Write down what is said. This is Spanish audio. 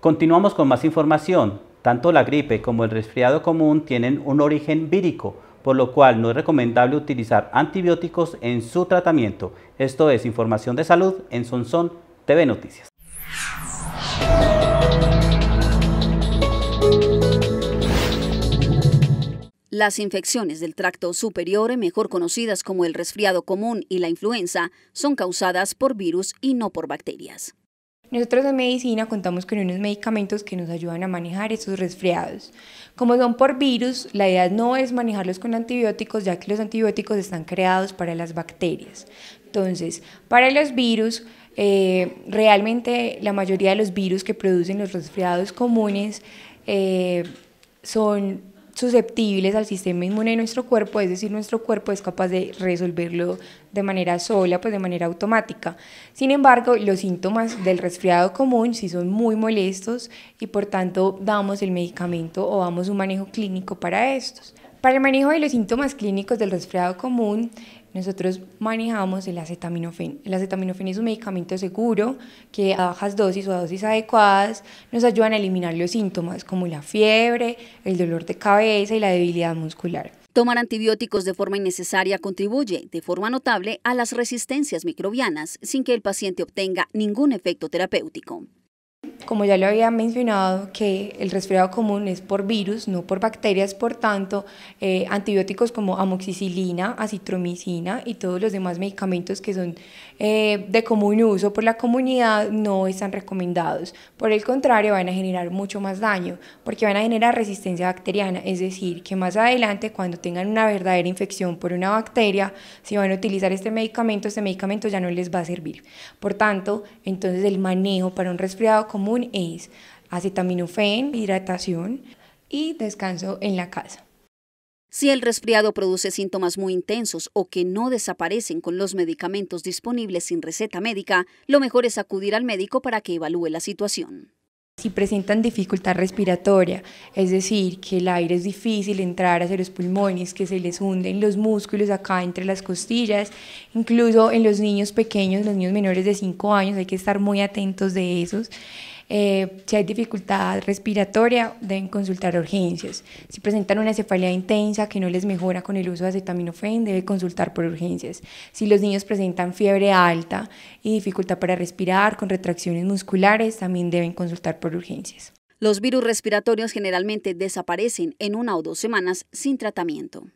Continuamos con más información. Tanto la gripe como el resfriado común tienen un origen vírico, por lo cual no es recomendable utilizar antibióticos en su tratamiento. Esto es Información de Salud en Sonson TV Noticias. Las infecciones del tracto superior, mejor conocidas como el resfriado común y la influenza, son causadas por virus y no por bacterias. Nosotros en medicina contamos con unos medicamentos que nos ayudan a manejar esos resfriados. Como son por virus, la idea no es manejarlos con antibióticos, ya que los antibióticos están creados para las bacterias. Entonces, para los virus, eh, realmente la mayoría de los virus que producen los resfriados comunes eh, son susceptibles al sistema inmune de nuestro cuerpo, es decir, nuestro cuerpo es capaz de resolverlo de manera sola, pues de manera automática. Sin embargo, los síntomas del resfriado común sí son muy molestos y por tanto damos el medicamento o damos un manejo clínico para estos. Para el manejo de los síntomas clínicos del resfriado común, nosotros manejamos el acetaminofén. El acetaminofén es un medicamento seguro que a bajas dosis o a dosis adecuadas nos ayudan a eliminar los síntomas como la fiebre, el dolor de cabeza y la debilidad muscular. Tomar antibióticos de forma innecesaria contribuye de forma notable a las resistencias microbianas sin que el paciente obtenga ningún efecto terapéutico. Como ya lo había mencionado, que el resfriado común es por virus, no por bacterias, por tanto, eh, antibióticos como amoxicilina, acitromicina y todos los demás medicamentos que son eh, de común uso por la comunidad no están recomendados. Por el contrario, van a generar mucho más daño, porque van a generar resistencia bacteriana, es decir, que más adelante, cuando tengan una verdadera infección por una bacteria, si van a utilizar este medicamento, este medicamento ya no les va a servir. Por tanto, entonces el manejo para un resfriado común es acetaminofén, hidratación y descanso en la casa. Si el resfriado produce síntomas muy intensos o que no desaparecen con los medicamentos disponibles sin receta médica, lo mejor es acudir al médico para que evalúe la situación. Si presentan dificultad respiratoria, es decir, que el aire es difícil entrar hacia los pulmones, que se les hunden los músculos acá entre las costillas, incluso en los niños pequeños, los niños menores de 5 años, hay que estar muy atentos de esos. Eh, si hay dificultad respiratoria, deben consultar urgencias. Si presentan una cefalea intensa que no les mejora con el uso de acetaminofén, debe consultar por urgencias. Si los niños presentan fiebre alta y dificultad para respirar con retracciones musculares, también deben consultar por urgencias. Los virus respiratorios generalmente desaparecen en una o dos semanas sin tratamiento.